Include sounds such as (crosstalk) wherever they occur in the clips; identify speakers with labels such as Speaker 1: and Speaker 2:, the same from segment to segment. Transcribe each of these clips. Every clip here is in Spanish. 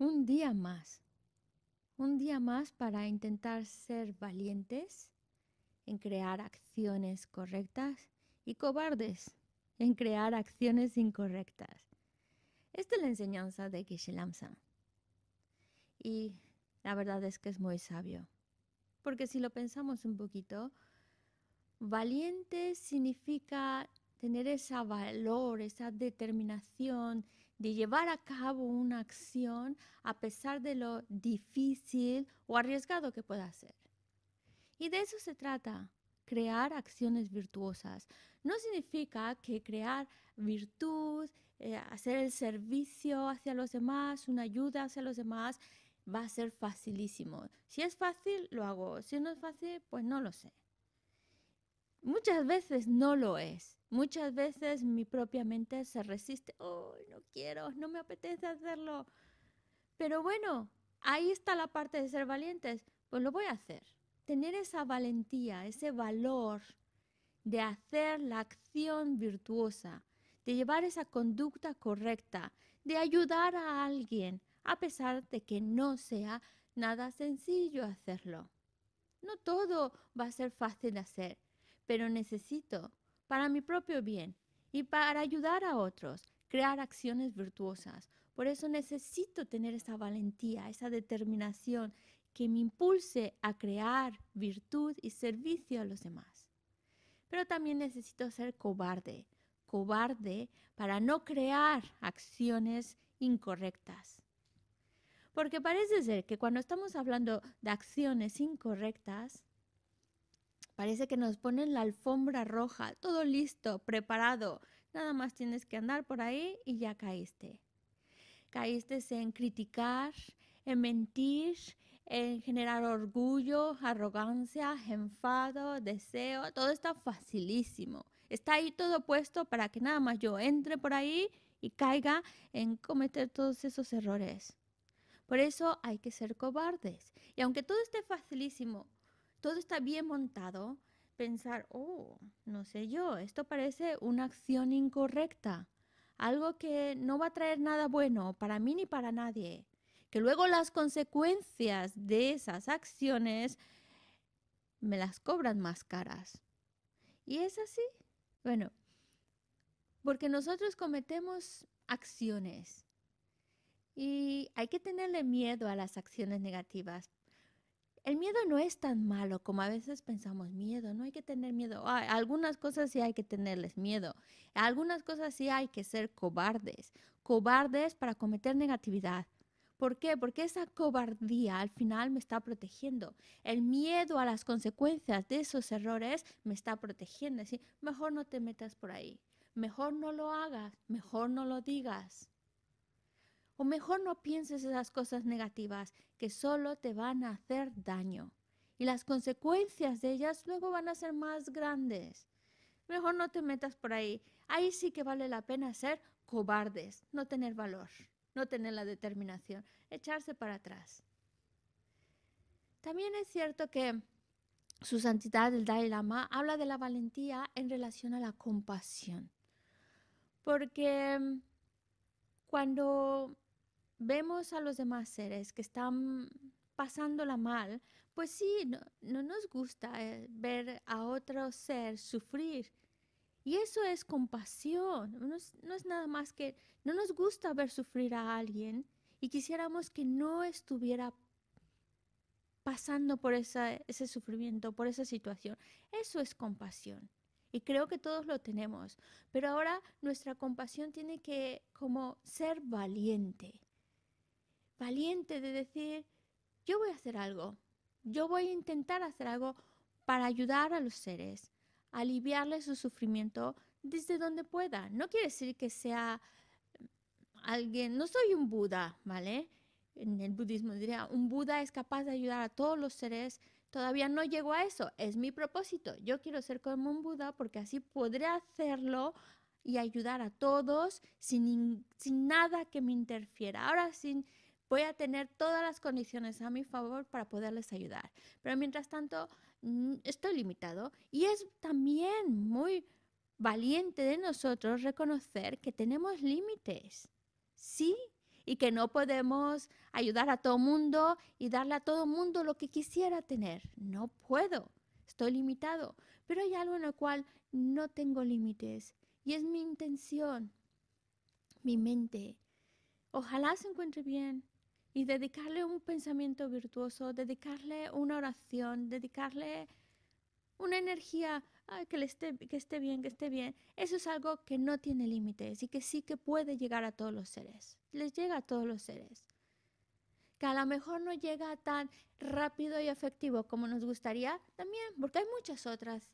Speaker 1: un día más, un día más para intentar ser valientes en crear acciones correctas y cobardes en crear acciones incorrectas. Esta es la enseñanza de geshe Y la verdad es que es muy sabio. Porque si lo pensamos un poquito, valiente significa tener ese valor, esa determinación, de llevar a cabo una acción a pesar de lo difícil o arriesgado que pueda ser. Y de eso se trata, crear acciones virtuosas. No significa que crear virtud, eh, hacer el servicio hacia los demás, una ayuda hacia los demás, va a ser facilísimo. Si es fácil, lo hago. Si no es fácil, pues no lo sé. Muchas veces no lo es. Muchas veces mi propia mente se resiste, oh, no quiero, no me apetece hacerlo. Pero bueno, ahí está la parte de ser valientes, pues lo voy a hacer. Tener esa valentía, ese valor de hacer la acción virtuosa, de llevar esa conducta correcta, de ayudar a alguien, a pesar de que no sea nada sencillo hacerlo. No todo va a ser fácil de hacer, pero necesito para mi propio bien y para ayudar a otros, crear acciones virtuosas. Por eso necesito tener esa valentía, esa determinación que me impulse a crear virtud y servicio a los demás. Pero también necesito ser cobarde, cobarde para no crear acciones incorrectas. Porque parece ser que cuando estamos hablando de acciones incorrectas, Parece que nos ponen la alfombra roja, todo listo, preparado. Nada más tienes que andar por ahí y ya caíste. Caíste en criticar, en mentir, en generar orgullo, arrogancia, enfado, deseo. Todo está facilísimo. Está ahí todo puesto para que nada más yo entre por ahí y caiga en cometer todos esos errores. Por eso hay que ser cobardes. Y aunque todo esté facilísimo, todo está bien montado, pensar, oh, no sé yo, esto parece una acción incorrecta, algo que no va a traer nada bueno para mí ni para nadie, que luego las consecuencias de esas acciones me las cobran más caras. ¿Y es así? Bueno, porque nosotros cometemos acciones y hay que tenerle miedo a las acciones negativas el miedo no es tan malo como a veces pensamos miedo, no hay que tener miedo. algunas cosas sí hay que tenerles miedo, algunas cosas sí hay que ser cobardes, cobardes para cometer negatividad. ¿Por qué? Porque esa cobardía al final me está protegiendo. El miedo a las consecuencias de esos errores me está protegiendo. Es mejor no te metas por ahí, mejor no lo hagas, mejor no lo digas. O mejor no pienses esas cosas negativas que solo te van a hacer daño. Y las consecuencias de ellas luego van a ser más grandes. Mejor no te metas por ahí. Ahí sí que vale la pena ser cobardes, no tener valor, no tener la determinación, echarse para atrás. También es cierto que su santidad, el Dalai Lama, habla de la valentía en relación a la compasión. Porque mm, cuando vemos a los demás seres que están pasándola mal, pues sí, no, nos gusta eh, ver a otro ser sufrir. Y eso es compasión, no es, nada más que no nos gusta ver sufrir a alguien y quisiéramos que no estuviera pasando por ese sufrimiento, por esa situación. Eso es compasión. Y creo que todos lo tenemos. Pero ahora nuestra compasión tiene que como ser valiente valiente de decir, yo voy a hacer algo, yo voy a intentar hacer algo para ayudar a los seres, aliviarles su sufrimiento desde donde pueda. No quiere decir que sea mm, alguien, no soy un Buda, ¿vale? En el budismo diría, un Buda es capaz de ayudar a todos los seres. Todavía no llego a eso, es mi propósito. Yo quiero ser como un Buda porque así podré hacerlo y ayudar a todos sin, sin nada que me interfiera. Ahora, sin, voy a tener todas las condiciones a mi favor para poderles ayudar. Pero mientras tanto, mm, estoy limitado y es también muy valiente de nosotros reconocer que tenemos límites, ¿sí? Y que no podemos ayudar a todo mundo y darle a todo mundo lo que quisiera tener. No puedo, estoy limitado. Pero hay algo en lo cual no tengo límites y es mi intención, mi mente. Ojalá se encuentre bien, y dedicarle un pensamiento virtuoso, dedicarle una oración, dedicarle una energía que, le esté, que esté bien, que esté bien. Eso es algo que no tiene límites y que sí que puede llegar a todos los seres. Les llega a todos los seres. Que a lo mejor no llega tan rápido y efectivo como nos gustaría también, porque hay muchas otras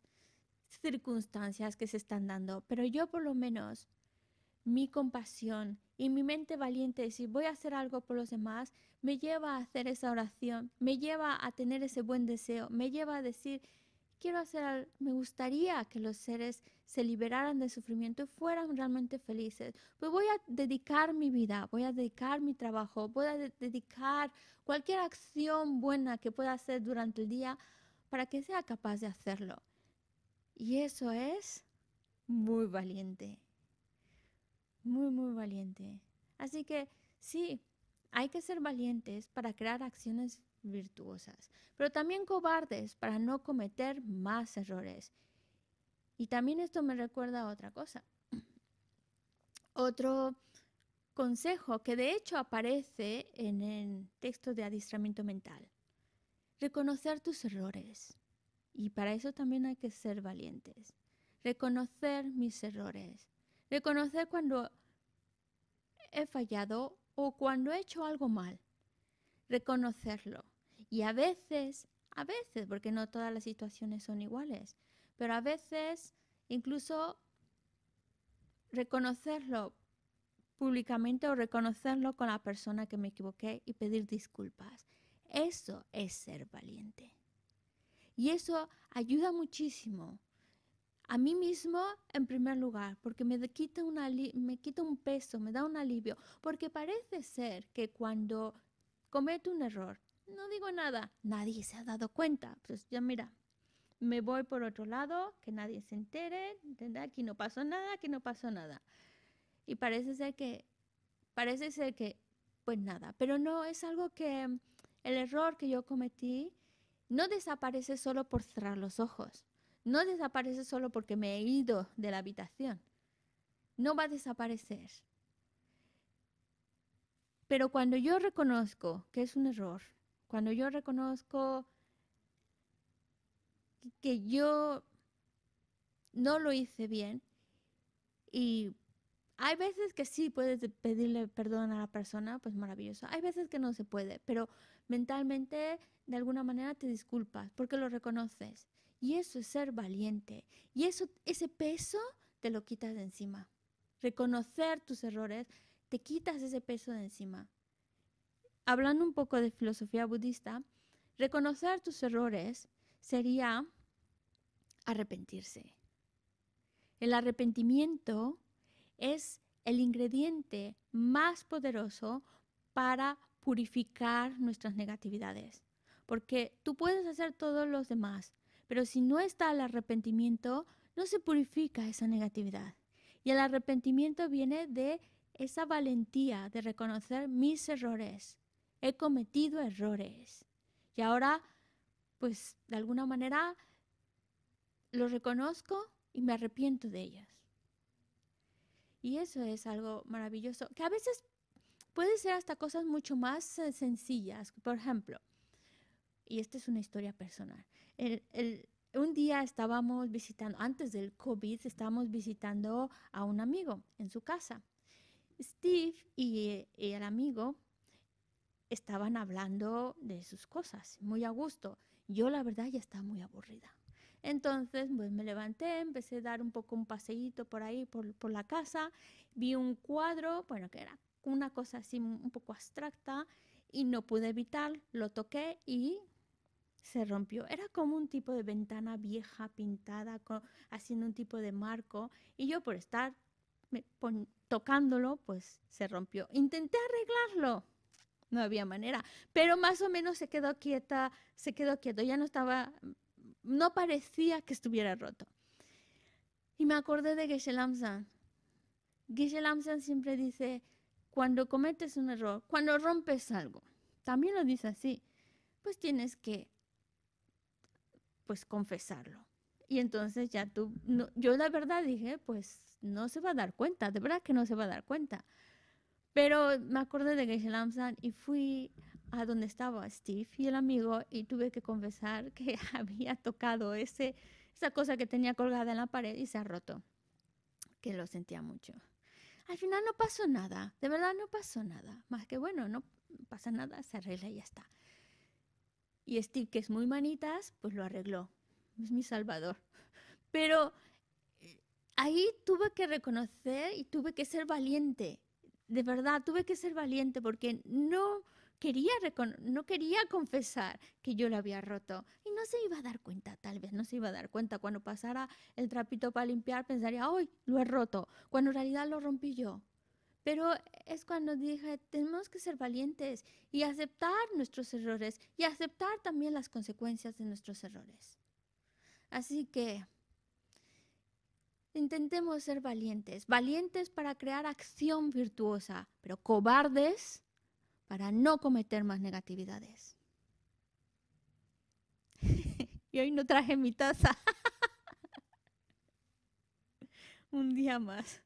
Speaker 1: circunstancias que se están dando. Pero yo por lo menos, mi compasión, y mi mente valiente si voy a hacer algo por los demás, me lleva a hacer esa oración, me lleva a tener ese buen deseo, me lleva a decir, quiero hacer, me gustaría que los seres se liberaran de sufrimiento y fueran realmente felices. Pues voy a dedicar mi vida, voy a dedicar mi trabajo, voy a dedicar cualquier acción buena que pueda hacer durante el día para que sea capaz de hacerlo. Y eso es muy valiente muy, muy valiente. Así que sí, hay que ser valientes para crear acciones virtuosas, pero también cobardes para no cometer más errores. Y también esto me recuerda otra cosa. (clears throat) Otro consejo que de hecho aparece en el texto de adiestramiento mental. Reconocer tus errores. Y para eso también hay que ser valientes. Reconocer mis errores reconocer cuando he fallado o cuando he hecho algo mal. Reconocerlo. Y a veces, a veces, porque no todas las situaciones son iguales, pero a veces incluso reconocerlo públicamente o reconocerlo con la persona que me equivoqué y pedir disculpas. Eso es ser valiente. Y eso ayuda muchísimo a mí mismo en primer lugar, porque me quita, me quita un peso, me da un alivio, porque parece ser que cuando cometo un error, no digo nada, nadie se ha dado cuenta, pues ya mira, me voy por otro lado, que nadie se entere, Aquí no pasó nada, aquí no pasó nada. Y parece ser que, parece ser que, pues nada, pero no, es algo que el error que yo cometí no desaparece solo por cerrar los ojos no desaparece solo porque me he ido de la habitación. No va a desaparecer. Pero cuando yo reconozco que es un error, cuando yo reconozco que yo no lo hice bien, y hay veces que sí puedes pedirle perdón a la persona, pues maravilloso. Hay veces que no se puede, pero mentalmente de alguna manera te disculpas porque lo reconoces. Y eso es ser valiente. Y eso, ese peso te lo quitas de encima. Reconocer tus errores, te quitas ese peso de encima. Hablando un poco de filosofía budista, reconocer tus errores sería arrepentirse. El arrepentimiento es el ingrediente más poderoso para purificar nuestras negatividades. Porque tú puedes hacer todos los demás, pero si no está el arrepentimiento, no se purifica esa negatividad. Y el arrepentimiento viene de esa valentía de reconocer mis errores. He cometido errores. Y ahora, pues de alguna manera, los reconozco y me arrepiento de ellas. Y eso es algo maravilloso, que a veces puede ser hasta cosas mucho más eh, sencillas. Por ejemplo, y esta es una historia personal. un día estábamos visitando, antes del COVID, estábamos visitando a un amigo en su casa. Steve y, el amigo estaban hablando de sus cosas, muy a gusto. Yo la verdad ya estaba muy aburrida. Entonces, pues me levanté, empecé a dar un poco un paseíto por ahí, por, por la casa, vi un cuadro, bueno, que era una cosa así un poco abstracta, y no pude evitar, lo toqué y se rompió. Era como un tipo de ventana vieja pintada, con, haciendo un tipo de marco. Y yo por estar tocándolo, pues se rompió. Intenté arreglarlo. No había manera. Pero más o menos se quedó quieta, se quedó quieto. Ya no estaba, no parecía que estuviera roto. Y me acordé de Geshe Lamsan. Geshe Lamsan siempre dice, cuando cometes un error, cuando rompes algo, también lo dice así, pues tienes que pues confesarlo. Y entonces ya tú, yo la verdad dije, pues no se va a dar cuenta, de verdad que no se va a dar cuenta. Pero me acordé de Geisha y fui a donde estaba Steve y el amigo y tuve que confesar (laughs) que había tocado ese, esa cosa que tenía colgada en la pared y se ha roto, que lo sentía mucho. Al final no pasó nada, de verdad no pasó nada, más que bueno, no pasa nada, se arregla y ya está. Y Steve, que es muy manitas, pues lo arregló. Es mi salvador. (laughs) Pero eh, ahí tuve que reconocer y tuve que ser valiente. De verdad, tuve que ser valiente porque no quería, no quería confesar que yo lo había roto. Y no se iba a dar cuenta, tal vez no se iba a dar cuenta. Cuando pasara el trapito para limpiar, pensaría, hoy lo he roto, cuando en realidad lo rompí yo. Pero es cuando dije, tenemos que ser valientes y aceptar nuestros errores y aceptar también las consecuencias de nuestros errores. Así que intentemos ser valientes, valientes para crear acción virtuosa, pero cobardes para no cometer más negatividades. (laughs) y hoy no traje mi taza. (laughs) Un día más.